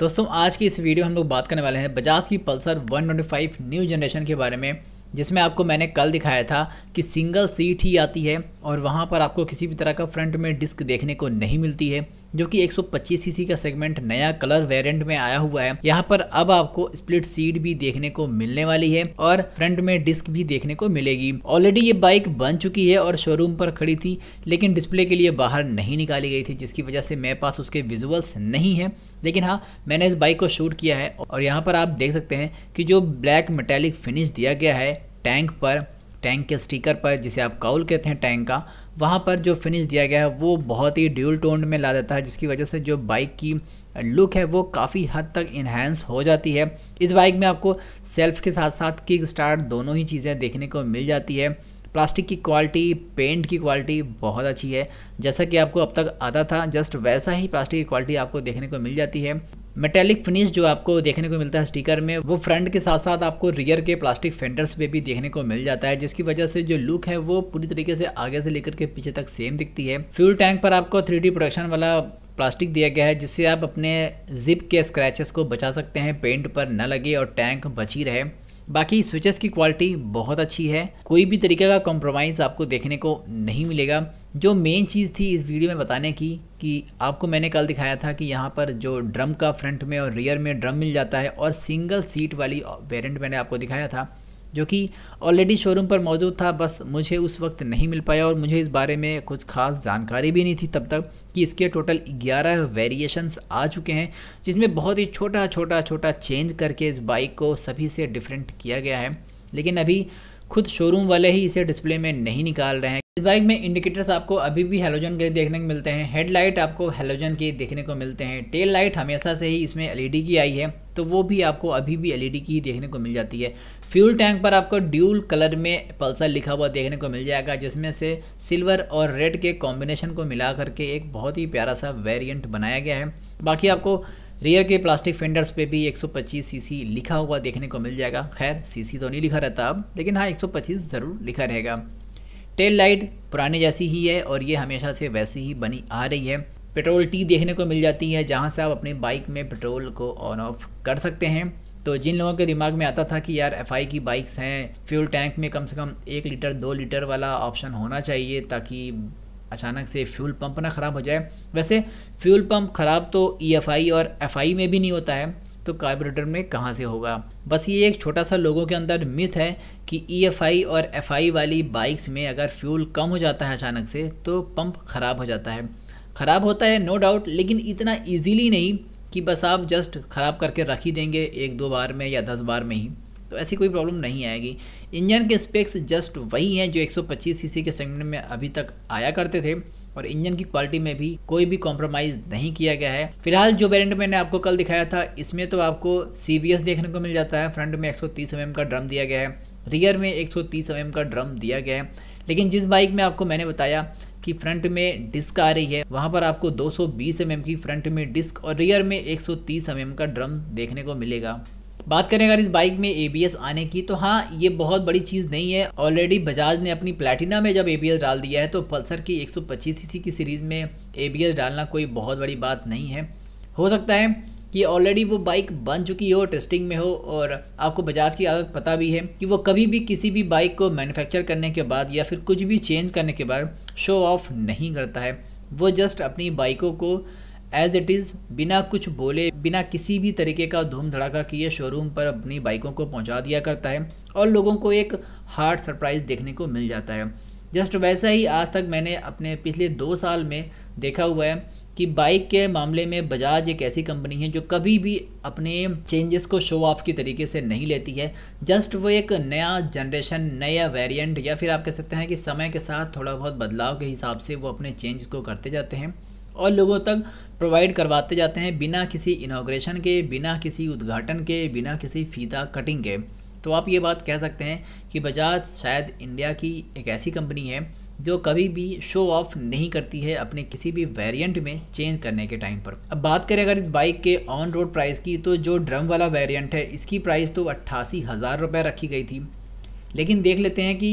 दोस्तों आज की इस वीडियो में हम लोग बात करने वाले हैं बजाज की पल्सर 125 न्यू जनरेशन के बारे में जिसमें आपको मैंने कल दिखाया था कि सिंगल सीट ही आती है और वहाँ पर आपको किसी भी तरह का फ्रंट में डिस्क देखने को नहीं मिलती है जो कि 125 सीसी का सेगमेंट नया कलर वेरिएंट में आया हुआ है यहाँ पर अब आपको स्प्लिट सीट भी देखने को मिलने वाली है और फ्रंट में डिस्क भी देखने को मिलेगी ऑलरेडी ये बाइक बन चुकी है और शोरूम पर खड़ी थी लेकिन डिस्प्ले के लिए बाहर नहीं निकाली गई थी जिसकी वजह से मेरे पास उसके विजुअल्स नहीं है लेकिन हाँ मैंने इस बाइक को शूट किया है और यहाँ पर आप देख सकते हैं कि जो ब्लैक मेटेलिक फिनिश दिया गया है टैंक पर टैंक के स्टिकर पर जिसे आप काउल कहते हैं टैंक का वहाँ पर जो फिनिश दिया गया है वो बहुत ही ड्यूल टोन में ला देता है जिसकी वजह से जो बाइक की लुक है वो काफ़ी हद तक इन्हेंस हो जाती है इस बाइक में आपको सेल्फ के साथ साथ किक स्टार्ट दोनों ही चीज़ें देखने को मिल जाती है प्लास्टिक की क्वालिटी पेंट की क्वालिटी बहुत अच्छी है जैसा कि आपको अब तक आता था जस्ट वैसा ही प्लास्टिक की क्वालिटी आपको देखने को मिल जाती है मेटेलिक फिनिश जो आपको देखने को मिलता है स्टिकर में वो फ्रंट के साथ साथ आपको रियर के प्लास्टिक फेंडर्स पे भी देखने को मिल जाता है जिसकी वजह से जो लुक है वो पूरी तरीके से आगे से लेकर के पीछे तक सेम दिखती है फ्यूल टैंक पर आपको थ्री प्रोडक्शन वाला प्लास्टिक दिया गया है जिससे आप अपने जिप के स्क्रैचेस को बचा सकते हैं पेंट पर न लगे और टैंक बची रहे बाकी स्विचेस की क्वालिटी बहुत अच्छी है कोई भी तरीके का कॉम्प्रोमाइज़ आपको देखने को नहीं मिलेगा जो मेन चीज़ थी इस वीडियो में बताने की कि आपको मैंने कल दिखाया था कि यहाँ पर जो ड्रम का फ्रंट में और रियर में ड्रम मिल जाता है और सिंगल सीट वाली वेरियंट मैंने आपको दिखाया था जो कि ऑलरेडी शोरूम पर मौजूद था बस मुझे उस वक्त नहीं मिल पाया और मुझे इस बारे में कुछ खास जानकारी भी नहीं थी तब तक कि इसके टोटल 11 वेरिएशंस आ चुके हैं जिसमें बहुत ही छोटा छोटा छोटा चेंज करके इस बाइक को सभी से डिफरेंट किया गया है लेकिन अभी खुद शोरूम वाले ही इसे डिस्प्ले में नहीं निकाल रहे हैं इस बाइक में इंडिकेटर्स आपको अभी भी हेलोजन के देखने को मिलते हैं हेडलाइट आपको हेलोजन के देखने को मिलते हैं टेल लाइट हमेशा से ही इसमें एलईडी की आई है तो वो भी आपको अभी भी एलईडी की ही देखने को मिल जाती है फ्यूल टैंक पर आपको ड्यूल कलर में पल्सर लिखा हुआ देखने को मिल जाएगा जिसमें से सिल्वर और रेड के कॉम्बिनेशन को मिला करके एक बहुत ही प्यारा सा वेरियंट बनाया गया है बाकी आपको रियर के प्लास्टिक फेंडर्स पे भी 125 सीसी लिखा हुआ देखने को मिल जाएगा खैर सीसी तो नहीं लिखा रहता अब लेकिन हाँ 125 ज़रूर लिखा रहेगा टेल लाइट पुराने जैसी ही है और ये हमेशा से वैसी ही बनी आ रही है पेट्रोल टी देखने को मिल जाती है जहाँ से आप अपने बाइक में पेट्रोल को ऑन ऑफ कर सकते हैं तो जिन लोगों के दिमाग में आता था कि यार एफ की बाइक्स हैं फ्यूल टैंक में कम से कम एक लीटर दो लीटर वाला ऑप्शन होना चाहिए ताकि अचानक से फ्यूल पंप ना ख़राब हो जाए वैसे फ्यूल पंप ख़राब तो ई e और एफ में भी नहीं होता है तो कार्बोरेटर में कहाँ से होगा बस ये एक छोटा सा लोगों के अंदर मिथ है कि ई e और एफ वाली बाइक्स में अगर फ्यूल कम हो जाता है अचानक से तो पंप ख़राब हो जाता है ख़राब होता है नो डाउट लेकिन इतना ईजीली नहीं कि बस आप जस्ट ख़राब करके रख ही देंगे एक दो बार में या दस बार में ही तो ऐसी कोई प्रॉब्लम नहीं आएगी इंजन के स्पेक्स जस्ट वही हैं जो 125 सीसी के सेगमेंट में अभी तक आया करते थे और इंजन की क्वालिटी में भी कोई भी कॉम्प्रोमाइज़ नहीं किया गया है फिलहाल जो वेरियंट मैंने आपको कल दिखाया था इसमें तो आपको सी देखने को मिल जाता है फ्रंट में एक सौ mm का ड्रम दिया गया है रियर में एक एम mm का ड्रम दिया गया है लेकिन जिस बाइक में आपको मैंने बताया कि फ्रंट में डिस्क आ रही है वहाँ पर आपको 220 एम mm की फ्रंट में डिस्क और रियर में 130 एम mm का ड्रम देखने को मिलेगा बात करें अगर इस बाइक में एबीएस आने की तो हाँ ये बहुत बड़ी चीज़ नहीं है ऑलरेडी बजाज ने अपनी प्लेटिना में जब एबीएस डाल दिया है तो पल्सर की 125 सीसी की सीरीज़ में एबीएस डालना कोई बहुत बड़ी बात नहीं है हो सकता है कि ऑलरेडी वो बाइक बन चुकी हो टेस्टिंग में हो और आपको बजाज की आदत पता भी है कि वो कभी भी किसी भी बाइक को मैन्युफैक्चर करने के बाद या फिर कुछ भी चेंज करने के बाद शो ऑफ नहीं करता है वो जस्ट अपनी बाइकों को एज इट इज़ बिना कुछ बोले बिना किसी भी तरीके का धूम धड़ाका किए शोरूम पर अपनी बाइकों को पहुंचा दिया करता है और लोगों को एक हार्ड सरप्राइज़ देखने को मिल जाता है जस्ट वैसा ही आज तक मैंने अपने पिछले दो साल में देखा हुआ है कि बाइक के मामले में बजाज एक ऐसी कंपनी है जो कभी भी अपने चेंजेस को शो ऑफ की तरीके से नहीं लेती है जस्ट वो एक नया जनरेशन नया वेरिएंट या फिर आप कह सकते हैं कि समय के साथ थोड़ा बहुत बदलाव के हिसाब से वो अपने चेंज को करते जाते हैं और लोगों तक प्रोवाइड करवाते जाते हैं बिना किसी इनाग्रेशन के बिना किसी उद्घाटन के बिना किसी फीता कटिंग के तो आप ये बात कह सकते हैं कि बजाज शायद इंडिया की एक ऐसी कंपनी है जो कभी भी शो ऑफ नहीं करती है अपने किसी भी वेरिएंट में चेंज करने के टाइम पर अब बात करें अगर इस बाइक के ऑन रोड प्राइस की तो जो ड्रम वाला वेरिएंट है इसकी प्राइस तो अट्ठासी हज़ार रुपये रखी गई थी लेकिन देख लेते हैं कि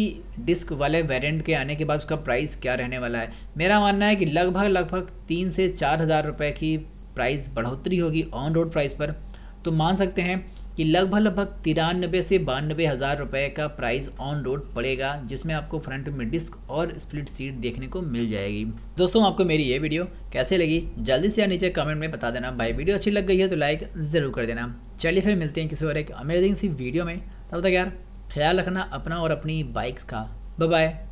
डिस्क वाले वेरिएंट के आने के बाद उसका प्राइस क्या रहने वाला है मेरा मानना है कि लगभग लगभग तीन से चार हज़ार रुपये की प्राइस बढ़ोतरी होगी ऑन रोड प्राइस पर तो मान सकते हैं कि लगभग लगभग तिरानबे से बानबे हज़ार रुपये का प्राइस ऑन रोड पड़ेगा जिसमें आपको फ्रंट में डिस्क और स्प्लिट सीट देखने को मिल जाएगी दोस्तों आपको मेरी ये वीडियो कैसे लगी जल्दी से या नीचे कमेंट में बता देना भाई वीडियो अच्छी लग गई है तो लाइक ज़रूर कर देना चलिए फिर मिलते हैं किसी और एक अमेजिंग सी वीडियो में तब तक यार ख्याल रखना अपना और अपनी बाइक्स का बाय